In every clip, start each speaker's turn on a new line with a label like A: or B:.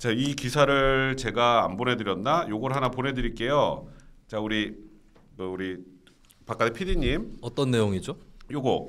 A: 자, 이 기사를 제가 안 보내드렸나? 요걸 하나 보내드릴게요. 자, 우리 그 우리 박가대 PD님 어떤 내용이죠? 요거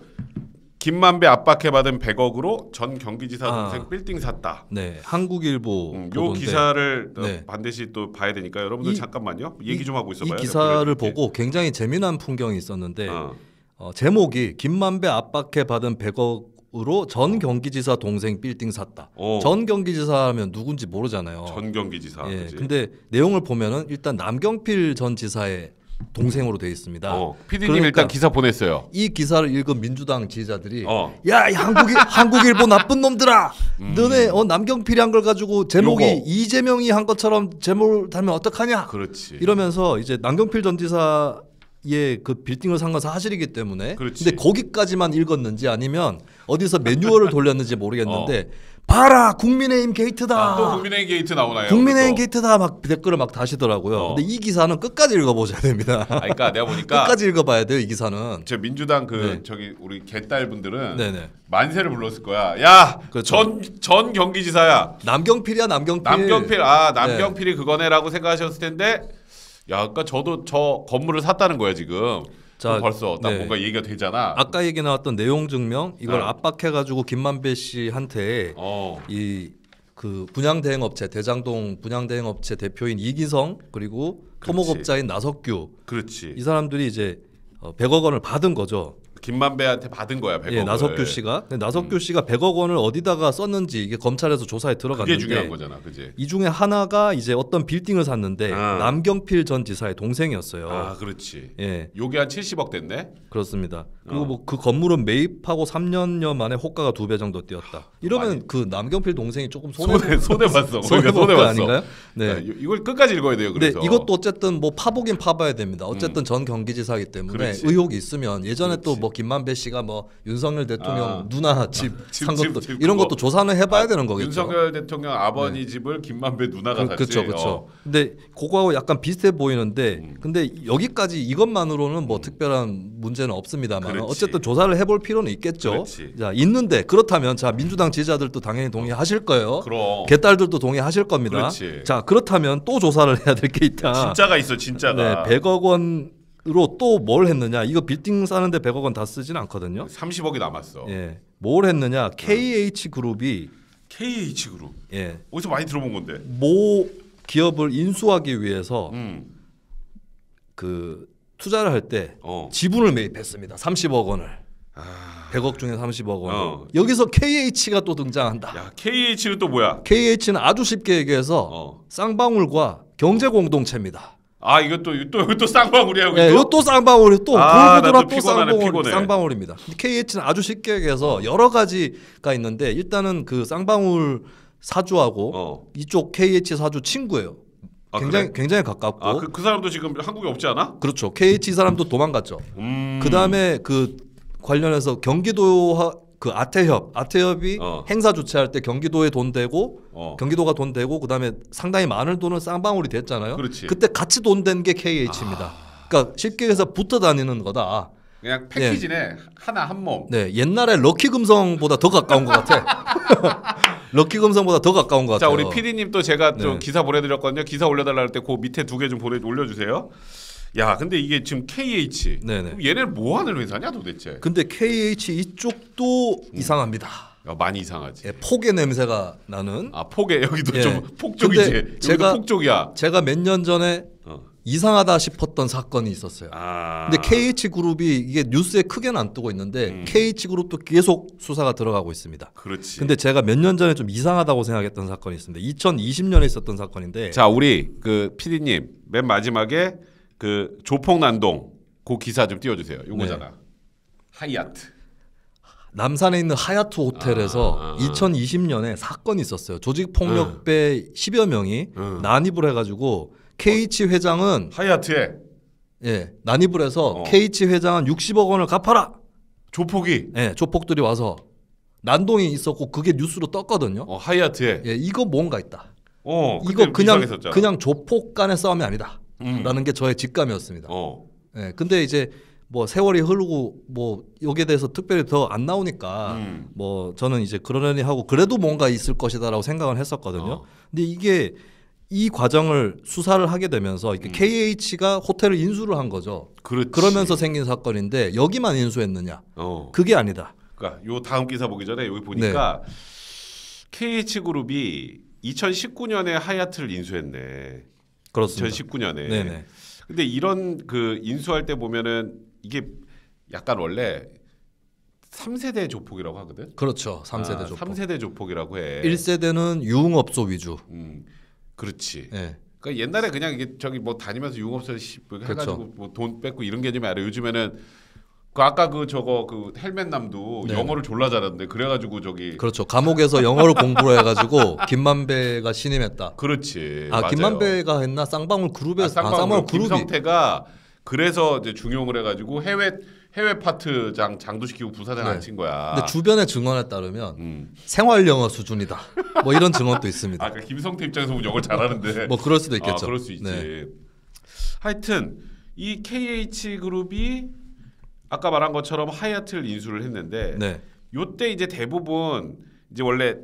A: 김만배 압박해받은 100억으로 전 경기지사 아. 동생 아, 빌딩 샀다.
B: 네, 한국일보. 음, 요 기사를
A: 네. 반드시 또 봐야 되니까 여러분들 이, 잠깐만요. 얘기 좀 하고 있어봐요. 이 기사를
B: 보고 굉장히 재미난 풍경이 있었는데 어. 어, 제목이 김만배 압박해받은 100억 으로 전 경기지사 동생 빌딩 샀다. 어. 전 경기지사 라면 누군지 모르잖아요. 전 경기지사. 예. 근데 내용을 보면은 일단 남경필 전 지사의 동생으로 돼 있습니다. 어. PD님 그러니까 일단 기사 보냈어요. 이 기사를 읽은 민주당 지지자들이 어. 야, 한국이 한국 일본 나쁜 놈들아. 음. 너네 어 남경필이 한 걸 가지고 제목이 요거. 이재명이 한 것처럼 제목을 달면 어떡하냐. 그렇지. 이러면서 이제 남경필 전 지사 예그 빌딩을 산 것은 사실이기 때문에 그렇지. 근데 거기까지만 읽었는지 아니면 어디서 매뉴얼을 돌렸는지 모르겠는데 어. 봐라 국민의힘 게이트다 아, 또 국민의힘
A: 게이트 나오나요? 국민의힘
B: 또. 게이트다 막 댓글을 막 다시더라고요. 어. 근데 이 기사는
A: 끝까지 읽어보셔야 됩니다. 아, 그러니까 내가 보니까 끝까지 읽어봐야 돼요 이 기사는. 저 민주당 그 네. 저기 우리 개딸 분들은 네네. 만세를 불렀을 거야. 야전전 그렇죠. 경기지사야. 남경필이야 남경필. 남경필 아 네. 남경필이 네. 그거네라고 생각하셨을 텐데. 야, 그러니까 저도 저 건물을 샀다는 거야 지금. 자, 벌써 딱 네. 뭔가 얘기가 되잖아. 아까 얘기
B: 나왔던 내용 증명 이걸 네. 압박해가지고 김만배 씨한테 어. 이그 분양 대행 업체 대장동 분양 대행 업체 대표인 이기성 그리고 토목업자인 나석규 그렇지. 이 사람들이 이제 100억 어, 원을 받은 거죠. 김만배한테 받은 거야 1 0 0억 예, 나석규 씨가. 근데 나석규 음. 씨가 100억 원을 어디다가 썼는지 이게 검찰에서 조사에 들어갔는데. 그게 중요한 거잖아, 그지? 이 중에 하나가 이제 어떤 빌딩을 샀는데 아. 남경필 전 지사의 동생이었어요. 아, 그렇지. 예.
A: 요게 한 70억 됐네.
B: 그렇습니다. 그리고 어. 뭐그 건물은 매입하고 3년여 만에 호가가 두 배 정도 뛰었다. 이러면 많이... 그 남경필 동생이 조금 손해 손해, 손해 봤어. 손해 봤어. 아닌가요? 네. 네. 이걸 끝까지 읽어야 돼요. 그래서 네, 이것도 어쨌든 뭐 파보긴 파봐야 됩니다. 어쨌든 음. 전 경기지사이기 때문에 그렇지. 의혹이 있으면 예전에 또뭐 김만배 씨가 뭐 윤석열 대통령 아. 누나 집 산 것도 집, 집 이런 것도 조사는 해봐야 아, 되는 거겠죠.
A: 윤석열 대통령 아버지 네. 집을 김만배 누나가 그, 샀지. 그렇죠, 그렇죠. 어.
B: 근데 그거하고 약간 비슷해 보이는데, 음. 근데 여기까지 이것만으로는 뭐 음. 특별한 문제는 없습니다만, 어쨌든 조사를 해볼 필요는 있겠죠. 그렇지. 자 있는데 그렇다면 자 민주당 지지자들도 당연히 동의하실 거예요. 그럼. 개딸들도 동의하실 겁니다. 그렇지. 자 그렇다면 또 조사를 해야 될 게 있다. 진짜가
A: 있어, 진짜가. 네,
B: 100억 원. 으로 또 뭘 했느냐 이거 빌딩 사는데 100억 원 다 쓰진 않거든요. 30억이 남았어. 예, 뭘 했느냐 네. KH 그룹이
A: KH 그룹.
B: 예, 어디서 많이 들어본 건데. 모 기업을 인수하기 위해서 음. 그 투자를 할때 어. 지분을 매입했습니다. 30억 원을. 아... 100억 중에 30억 원. 어. 여기서 KH가 또 등장한다. 야, KH는 또 뭐야? KH는 아주 쉽게 얘기해서 어. 쌍방울과 경제 공동체입니다.
A: 아 이것도 또 이것도 쌍방울이야. 네, 예, 이것도 쌍방울이 또 아, 돌고 돌아 또 쌍방울 쌍방울입니다.
B: KH는 아주 쉽게 얘기 해서 여러 가지가 있는데 일단은 그 쌍방울 사주하고 어. 이쪽 KH 사주 친구예요. 아, 굉장히 그래? 굉장히 가깝고 아, 그, 그, 사람도 지금
A: 한국에 없지 않아?
B: 그렇죠. KH 사람도 도망갔죠. 음. 그다음에 그 관련해서 경기도 그 아태협 아태협이 어. 행사 주최할 때 경기도에 돈 대고 어. 경기도가 돈 대고 그다음에 상당히 많은 돈을 쌍방울이 됐잖아요. 그렇지. 그때 같이 돈 된 게 KH입니다. 아... 그러니까 쉽게 해서 붙어 다니는 거다.
A: 그냥 패키지네 네. 하나 한 몸. 네 옛날에 럭키 금성보다 더 가까운 것 같아. 럭키 금성보다 더 가까운 것 같아요. 자 우리 PD님 또 제가 네. 좀 기사 보내드렸거든요. 기사 올려달라 할때 그 밑에 두 개 좀 보내 올려주세요. 야, 근데 이게 지금 KH. 네네. 얘네 뭐 하는 회사냐 도대체? 근데
B: KH 이쪽도 음. 이상합니다. 야, 아, 많이 이상하지. 예, 폭의 냄새가 나는. 아, 폭의 여기도 예. 좀폭 족이지 제가 폭 쪽이야. 제가 몇 년 전에 어. 이상하다 싶었던 사건이 있었어요. 아. 근데 KH 그룹이 이게 뉴스에 크게는 안 뜨고 있는데 음. KH 그룹도 계속 수사가 들어가고 있습니다. 그렇지. 근데 제가 몇 년 전에 좀 이상하다고 생각했던 사건이 있습니다. 2020년에 있었던 사건인데.
A: 자, 우리 그 PD님 맨 마지막에 그 조폭난동 그 기사 좀 띄워주세요. 네. 요거잖아. 네. 하얏트.
B: 남산에 있는 하얏트 호텔에서 아, 아, 아. 2020년에 사건이 있었어요. 조직폭력배 응. 10여 명이 응. 난입을 해가지고 KH 어. 회장은 하얏트에 예 난입을 해서 어. KH 회장은 60억 원을 갚아라. 조폭이 예 조폭들이 와서 난동이 있었고 그게 뉴스로 떴거든요. 어, 하얏트에 예 이거 뭔가 있다. 어 이거 그냥 그냥 조폭 간의 싸움이 아니다. 음. 라는 음. 게 저의 직감이었습니다. 어. 네, 근데 이제 뭐 세월이 흐르고 뭐 여기에 대해서 특별히 더 안 나오니까 음. 뭐 저는 이제 그러려니 하고 그래도 뭔가 있을 것이다라고 생각을 했었거든요. 어. 근데 이게 이 과정을 수사를 하게 되면서 이렇게 음. KH가 호텔을 인수를 한 거죠. 그렇지. 그러면서 생긴 사건인데 여기만 인수했느냐? 어. 그게 아니다.
A: 그러니까 요 다음 기사 보기 전에 여기 보니까 네. KH 그룹이 2019년에 하얏트를 인수했네. 그렇습니다. 2019년에. 네네. 근데 이런 그 인수할 때 보면은 이게 약간 원래 3세대 조폭이라고 하거든. 그렇죠. 3세대 아, 조폭. 3세대 조폭이라고 해.
B: 1세대는 유흥업소 위주. 음. 그렇지. 네.
A: 그러니까 옛날에 그냥 이게 저기 뭐 다니면서 유흥업소 그 해가지고 그렇죠. 뭐돈 뺏고 이런 개념이 아니라 요즘에는 그 아까 그 저거 그 헬멧남도 네. 영어를 졸라 잘하는데 그래가지고 저기
B: 그렇죠. 감옥에서 영어를 공부를 해가지고
A: 김만배가 신임했다. 그렇지. 아 맞아요.
B: 김만배가 했나 쌍방울 그룹에서 아, 아, 쌍방울, 쌍방울 그룹이
A: 김성태가 그래서 이제 중용을 해가지고 해외 해외 파트장 장도시키고 부사장 네. 안친 거야. 근데
B: 주변의 증언에 따르면 음. 생활 영어 수준이다. 뭐 이런 증언도 있습니다.
A: 아까 그러니까 김성태 입장에서 보면 영어 잘하는데 뭐 그럴 수도 아, 있겠죠. 아, 그럴 수 있지. 네. 하여튼 이 KH 그룹이 아까 말한 것처럼 하얏트를 인수를 했는데 네. 요때 이제 대부분 이제 원래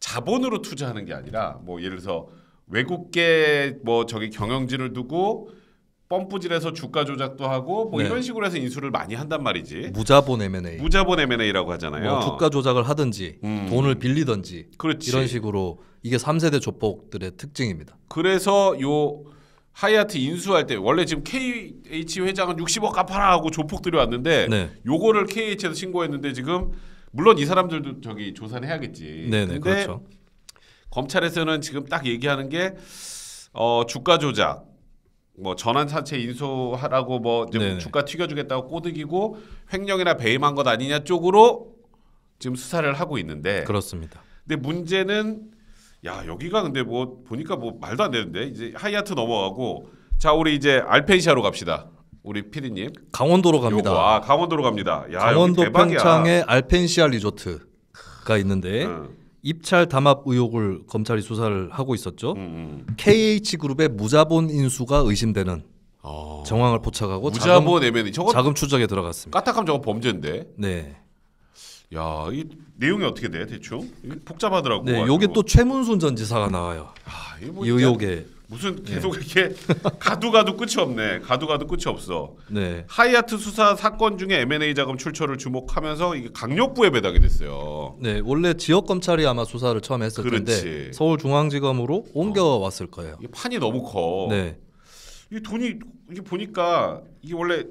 A: 자본으로 투자하는 게 아니라 뭐 예를 들어서 외국계 뭐 저기 경영진을 두고 펌프질해서 주가 조작도 하고 뭐 네. 이런 식으로 해서 인수를 많이 한단 말이지. 무자본 M&A. 무자본 M&A라고 하잖아요. 뭐 주가
B: 조작을 하든지 음. 돈을 빌리든지 그렇지. 이런 식으로 이게 3세대 조폭들의 특징입니다.
A: 그래서 요 하이아트 인수할 때 원래 지금 KH 회장은 60억 갚아라 하고 조폭 들이왔는데 네. 요거를 KH에서 신고했는데 지금 물론 이 사람들도 저기 조사를 해야겠지. 네네 네, 그렇죠. 검찰에서는 지금 딱 얘기하는 게 어, 주가 조작, 뭐 전환 사채 인수하라고 뭐 네. 주가 튀겨주겠다고 꼬드기고 횡령이나 배임한 것 아니냐 쪽으로 지금 수사를 하고 있는데 그렇습니다. 근데 문제는 야 여기가 근데 뭐 보니까 뭐 말도 안 되는데 이제 하이아트 넘어가고 자 우리 이제 알펜시아로 갑시다. 우리 피디님 강원도로 갑니다. 요거, 아 강원도로 갑니다. 야, 강원도 평창의
B: 알펜시아 리조트가 있는데 음. 입찰 담합 의혹을 검찰이 수사를 하고 있었죠. 음, 음. KH 그룹의 무자본 인수가 의심되는 어. 정황을 포착하고 무자본 자금, 자금 추적에 들어갔습니다.
A: 까딱하면 저거 범죄인데. 네. 야, 이 내용이 어떻게 돼 대충? 복잡하더라고. 네, 요게 또 최문순 전 지사가 나와요. 아, 뭐 요게 무슨 네. 계속 네. 이렇게 가도 가도 끝이 없네. 가도 가도 끝이 없어. 네. 하이아트 수사 사건 중에 M&A 자금 출처를 주목하면서 이게 강력부에 배당이 됐어요.
B: 네, 원래 지역 검찰이 아마 수사를 처음 했을 그렇지. 텐데 서울중앙지검으로 옮겨왔을 어. 거예요. 어, 판이 너무 커. 네.
A: 이 돈이 이게 보니까 이게 원래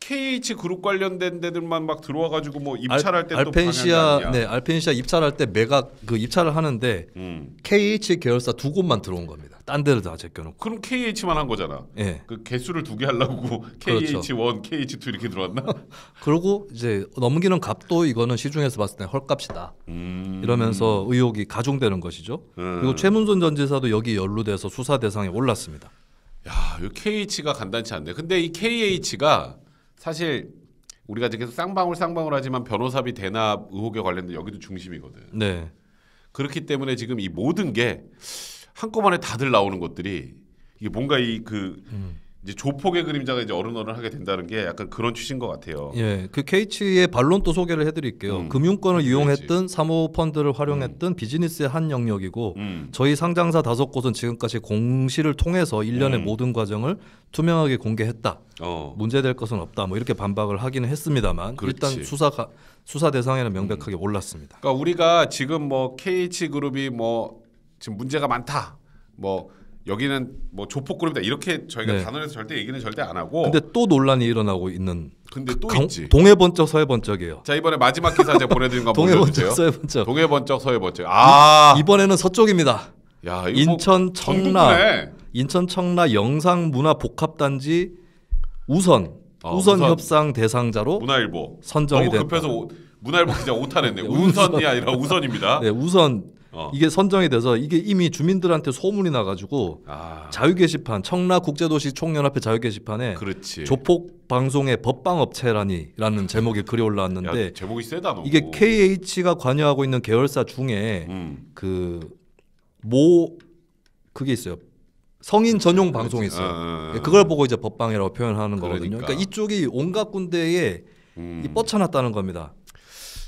A: KH 그룹 관련된 데들만 막 들어와 가지고 뭐 입찰할 때도 알펜시아 네
B: 알펜시아 입찰할 때 매각 그 입찰을 하는데 음.
A: KH 계열사 두 곳만 들어온 겁니다. 딴 데를 다 제껴놓고 그럼 KH만 한 거잖아. 예. 네. 그 개수를 두 개 하려고 KH1, 그렇죠. KH2 이렇게 들어왔나? 그리고 이제 넘기는
B: 값도 이거는 시중에서 봤을 때 헐값이다.
A: 음. 이러면서
B: 의혹이 가중되는 것이죠. 음. 그리고
A: 최문순 전 지사도 여기 연루돼서 수사 대상에 올랐습니다. 야, 이 KH가 간단치 않네. 근데 이 KH가 사실 우리가 이제 계속 쌍방울 쌍방울 하지만 변호사비 대납 의혹에 관련된 여기도 중심이거든. 네. 그렇기 때문에 지금 이 모든 게 한꺼번에 다들 나오는 것들이 이게 뭔가 이그 음. 이제 조폭의 그림자가 이제 어른어른 하게 된다는 게 약간 그런 취지인 것 같아요. 예, 그 케이츠의 반론 또 소개를 해드릴게요. 음. 금융권을
B: 이용했던 사모펀드를 활용했던 음. 비즈니스의 한 영역이고 음. 저희 상장사 다섯 곳은 지금까지 공시를 통해서 일련의 음. 모든 과정을 투명하게 공개했다. 어. 문제될 것은 없다. 뭐 이렇게 반박을 하기는 했습니다만 그렇지. 일단 수사가 수사 대상에는 명백하게 음. 올랐습니다.
A: 그러니까 우리가 지금 뭐 KH 그룹이 뭐 지금 문제가 많다. 뭐 여기는 뭐 조폭 그룹이다 이렇게 저희가 네. 단언해서 절대 얘기는 절대 안 하고 근데 또
B: 논란이 일어나고 있는 근데 또 강, 있지. 동해 번쩍 서해 번쩍이에요.
A: 자 이번에 마지막 기사 제가 보내드린 거 동해 번쩍 서해 번쩍. 동해 번쩍 서해 번쩍. 아
B: 이번에는 서쪽입니다. 야, 이거 뭐 인천 뭐 청라 인천 청라 영상 문화 복합 단지 우선 아, 우선, 우선 협상 대상자로 문화일보 선정이 너무 급해서 오-
A: 문화일보 기자 오타냈네. 우선이 아니라 우선입니다. 네,
B: 우선 어. 이게 선정이 돼서 이게 이미 주민들한테 소문이 나가지고 아. 자유 게시판 청라 국제도시 총연합회 자유 게시판에 그렇지. 조폭 방송의 법방 업체라니라는 제목의 글이 올라왔는데 야, 제목이 세다 너무. 이게 KH가 관여하고 있는 계열사 중에 음. 그모 그게 있어요. 성인 전용 방송이 있어요. 아, 아, 아, 그걸 보고 이제 법방이라고 표현하는 그러니까. 거거든요. 그러니까 이쪽이 온갖 군대에 음. 이 뻗쳐놨다는 겁니다.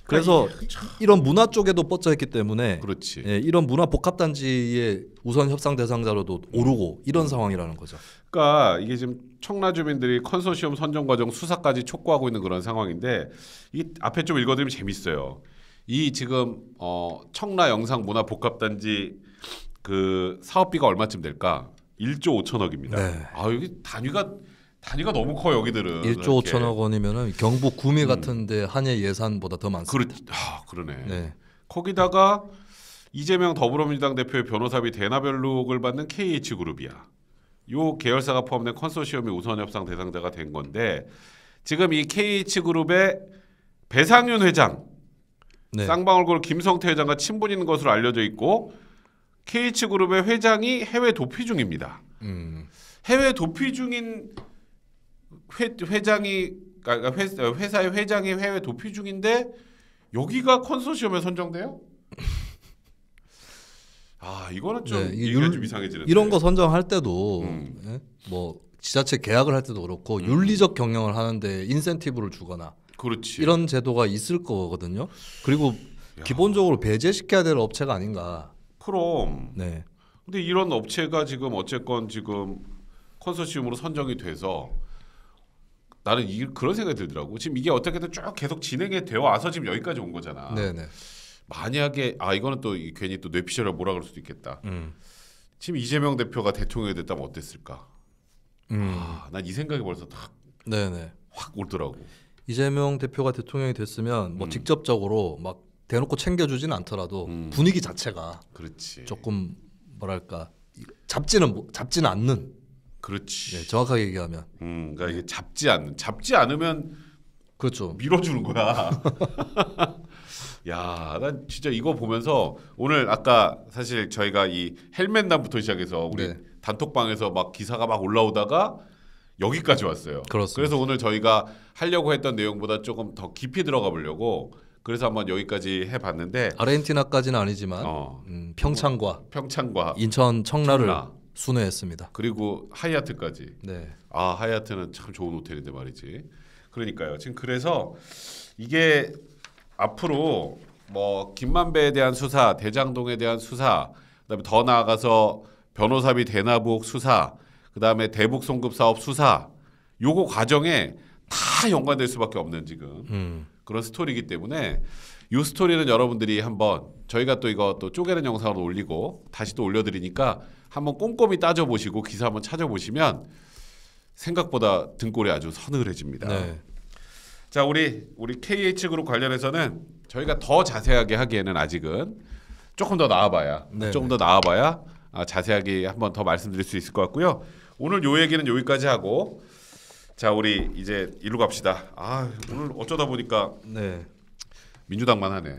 B: 그래서 그 이런 문화 쪽에도 뻗쳐있기 때문에 그렇지. 예, 이런 문화 복합단지의 우선 협상 대상자로도 오르고 이런 상황이라는 거죠.
A: 그러니까 이게 지금 청라 주민들이 컨소시엄 선정 과정 수사까지 촉구하고 있는 그런 상황인데 이 앞에 좀 읽어드리면 재밌어요. 이 지금 어, 청라 영상 문화 복합단지 그 사업비가 얼마쯤 될까? 1조 5천억입니다. 네. 아 여기 단위가 음. 단위가 너무 커요 여기들은 1조 5천억
B: 원이면 경북 구미 음. 같은데 한해 예산보다 더 많습니다. 그러, 아, 그러네. 네.
A: 거기다가 이재명 더불어민주당 대표의 변호사비 대나별록을 받는 KH 그룹이야. 요 계열사가 포함된 컨소시엄이 우선 협상 대상자가 된 건데 지금 이 KH 그룹의 배상윤 회장, 네. 쌍방울골 김성태 회장과 친분 있는 것으로 알려져 있고 KH 그룹의 회장이 해외 도피 중입니다. 음. 해외 도피 중인 회, 회장이 그 회사의 회장이 해외 도피 중인데 여기가 컨소시엄에 선정돼요? 아 이거는 좀 네, 이게 좀 이상해지는 이런
B: 거 선정할 때도 음. 예? 뭐 지자체 계약을 할 때도 그렇고 음. 윤리적 경영을 하는데 인센티브를 주거나 그렇지. 이런 제도가 있을 거거든요. 그리고 야. 기본적으로 배제시켜야 될 업체가 아닌가.
A: 그럼. 네. 근데 이런 업체가 지금 어쨌건 지금 컨소시엄으로 선정이 돼서 나는 이, 그런 생각이 들더라고. 지금 이게 어떻게든 쭉 계속 진행이 되어 와서 지금 여기까지 온 거잖아. 네네. 만약에 아 이거는 또 괜히 또 뇌피셜을 뭐라 그럴 수도 있겠다. 음. 지금 이재명 대표가 대통령이 됐다면 어땠을까? 음. 아, 난 이 생각이 벌써 딱
B: 네네. 확 오더라고. 이재명 대표가 대통령이 됐으면 뭐 음. 직접적으로 막 대놓고 챙겨주지는 않더라도 음. 분위기 자체가 그렇지. 조금 뭐랄까 잡지는 뭐, 잡지는 않는 그렇지. 네, 정확하게 얘기하면.
A: 음, 그러니까 이게 잡지 않는 잡지 않으면 그렇죠. 밀어주는 거야. 야, 난 진짜 이거 보면서 오늘 아까 사실 저희가 이 헬멧남부터 시작해서 우리 네. 단톡방에서 막 기사가 막 올라오다가 여기까지 왔어요. 그렇습니다. 그래서 오늘 저희가 하려고 했던 내용보다 조금 더 깊이 들어가 보려고 그래서 한번 여기까지 해봤는데
B: 아르헨티나까지는 아니지만 어, 음, 평창과
A: 평창과
B: 인천 청라를 청라. 순회했습니다.
A: 그리고 하얏트까지. 네. 아 하얏트는 참 좋은 호텔인데 말이지. 그러니까요. 지금 그래서 이게 앞으로 뭐 김만배에 대한 수사, 대장동에 대한 수사, 그다음에 더 나아가서 변호사비 대나부옥 수사, 그다음에 대북 송금 사업 수사, 요거 과정에 다 연관될 수밖에 없는 지금 음. 그런 스토리이기 때문에 요 스토리는 여러분들이 한번 저희가 또 이거 또 쪼개는 영상으로 올리고 다시 또 올려드리니까 한번 꼼꼼히 따져보시고 기사 한번 찾아보시면 생각보다 등골이 아주 서늘해집니다. 네. 자 우리 우리 KH 그룹 관련해서는 저희가 더 자세하게 하기에는 아직은 조금 더 나와봐야 네 조금 더 네. 나와봐야 아, 자세하게 한번 더 말씀드릴 수 있을 것 같고요. 오늘 요 얘기는 여기까지 하고 자 우리 이제 일로 갑시다. 아 오늘 어쩌다 보니까 네. 민주당만 하네.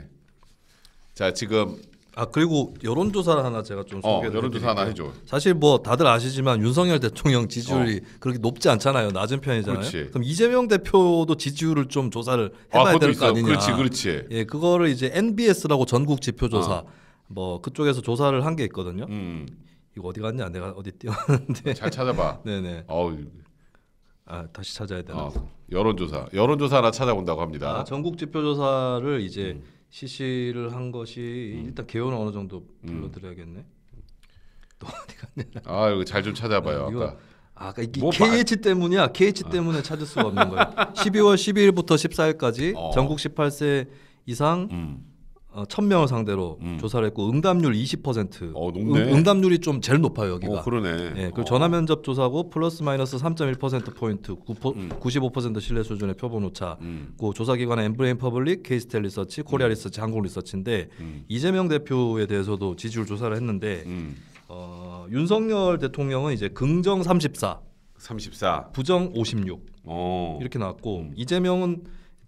A: 자 지금 아 그리고 여론조사를 하나 제가 좀 소개해 어, 여론조사 하나 해줘.
B: 사실 뭐 다들 아시지만 윤석열 대통령 지지율이 어. 그렇게 높지 않잖아요. 낮은 편이잖아요. 그렇지. 그럼 이재명 대표도 지지율을 좀 조사를 아, 해봐야 아, 될거 아니냐. 그렇지, 그렇지. 예, 그거를 이제 NBS라고 전국 지표조사 어. 뭐 그쪽에서 조사를 한 게 있거든요.
A: 음, 음. 이거 어디 갔냐? 내가 어디 띄웠는데. 잘 찾아봐. 네네. 어우. 아 다시 찾아야 되나? 어, 여론조사, 여론조사 하나 찾아본다고 합니다. 아,
B: 전국 지표조사를 이제 음. 시시를 한 것이 음. 일단 개요는 어느 정도 음. 불러드려야겠네.
A: 또 어디 갔냐? 아 이거 잘 좀 찾아봐요. 네, 아까. 아, 그까 이게 뭐 KH
B: 말... 때문이야. KH 아. 때문에 찾을 수가 없는 거예요. 12월 12일부터 14일까지 어. 전국 18세 이상 음. 어, 1명을 상대로 음. 조사를 했고 응답률 20%. 어, 높네. 응, 응답률이 좀 제일 높아요, 여기가. 어, 그러네. 예, 그리고 어. 전화 면접 조사고 플러스 마이너스 3.1% 포인트, 9포, 음. 95% 신뢰 수준의 표본 오차. 음. 그 조사 기관은 엠브레인 퍼블릭, 케이스텔 리서치, 코리아 음. 리서치, 한국 리서치인데 음. 이재명 대표에 대해서도 지지율 조사를 했는데 음. 어, 윤석열 대통령은 이제 긍정 34, 34, 부정 56. 어. 이렇게 나왔고 이재명은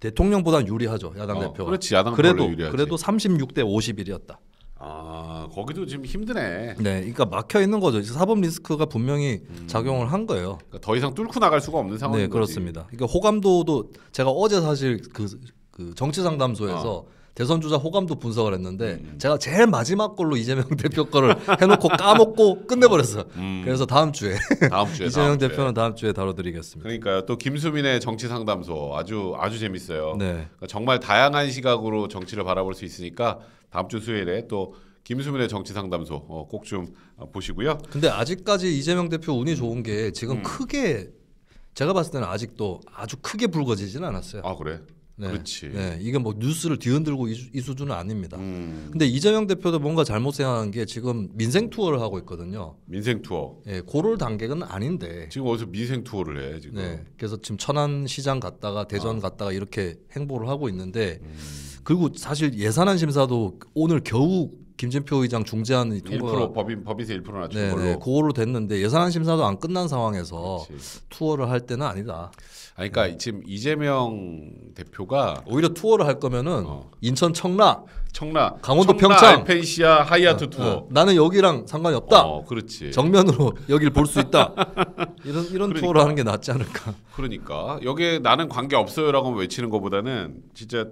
B: 대통령보다 유리하죠 야당 어, 대표가. 그렇지 야당 그래도 유리하지. 그래도 36대 51이었다. 아 거기도 지금 힘드네. 네, 그러니까 막혀 있는 거죠. 사법 리스크가 분명히 음. 작용을 한 거예요. 그러니까 더 이상 뚫고 나갈 수가 없는 상황이 네, 거지. 그렇습니다. 그러니까 호감도도 제가 어제 사실 그, 그 정치 상담소에서 어. 대선 주자 호감도 분석을 했는데 음, 음. 제가 제일 마지막 걸로 이재명 대표 거를 해놓고 까먹고
A: 끝내버렸어요. 음, 음. 그래서 다음 주에 다음 주에 이재명 다음 대표는 주에. 다음 주에 다뤄드리겠습니다. 그러니까요. 또 김수민의 정치 상담소 아주 아주 재밌어요. 네. 그러니까 정말 다양한 시각으로 정치를 바라볼 수 있으니까 다음 주 수요일에 또 김수민의 정치 상담소 어, 꼭좀 보시고요. 근데 아직까지
B: 이재명 대표 운이 음. 좋은 게 지금 음. 크게 제가 봤을 때는 아직도 아주 크게 불거지진 않았어요. 아 그래? 네. 그렇지. 네. 이게 뭐 뉴스를 뒤흔들고 이, 이 수준은 아닙니다. 음. 근데 이재명 대표도 뭔가 잘못 생각한 게 지금 민생 투어를 하고 있거든요. 민생 투어. 예, 네, 고를 단계는 아닌데. 지금 어디서 민생 투어를 해 지금. 네. 그래서 지금 천안 시장 갔다가 대전 아. 갔다가 이렇게 행보를 하고 있는데 음. 그리고 사실 예산안 심사도 오늘 겨우 김진표 의장 중재하는 통과 1%
A: 법인 법인세 1% 낮춘 네네, 걸로
B: 그거로 됐는데 예산안 심사도 안 끝난 상황에서 그렇 투어를 할 때는 아니다. 그러니까 음. 지금 이재명 대표가 오히려 투어를 할 거면은 어. 인천 청라, 청라, 강원도 청라, 평창,
A: 알시아 하이아트 어, 투어. 어.
B: 나는 여기랑 상관이 없다. 어, 그렇지. 정면으로 여기를 볼 수 있다.
A: 이런 이런 그러니까. 투어를 하는 게 낫지 않을까. 그러니까 여기에 나는 관계 없어요라고 외치는 것보다는 진짜.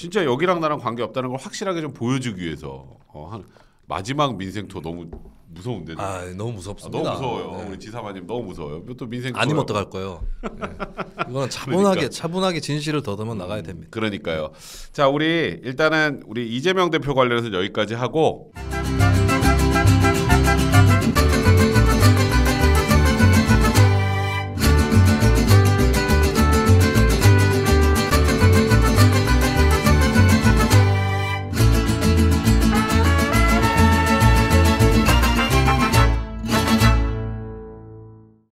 A: 진짜 여기랑 나랑 관계 없다는 걸 확실하게 좀 보여주기 위해서 어, 한 마지막 민생 투어 너무 무서운데. 아 너무 무섭습니다. 아, 너무 무서워요. 네. 우리 지사마님 너무 무서워요. 또 민생 아니면 어떡할 거예요. 네. 이거 차분하게 그러니까.
B: 차분하게 진실을 더듬어 나가야 됩니다.
A: 그러니까요. 자 우리 일단은 우리 이재명 대표 관련해서 여기까지 하고.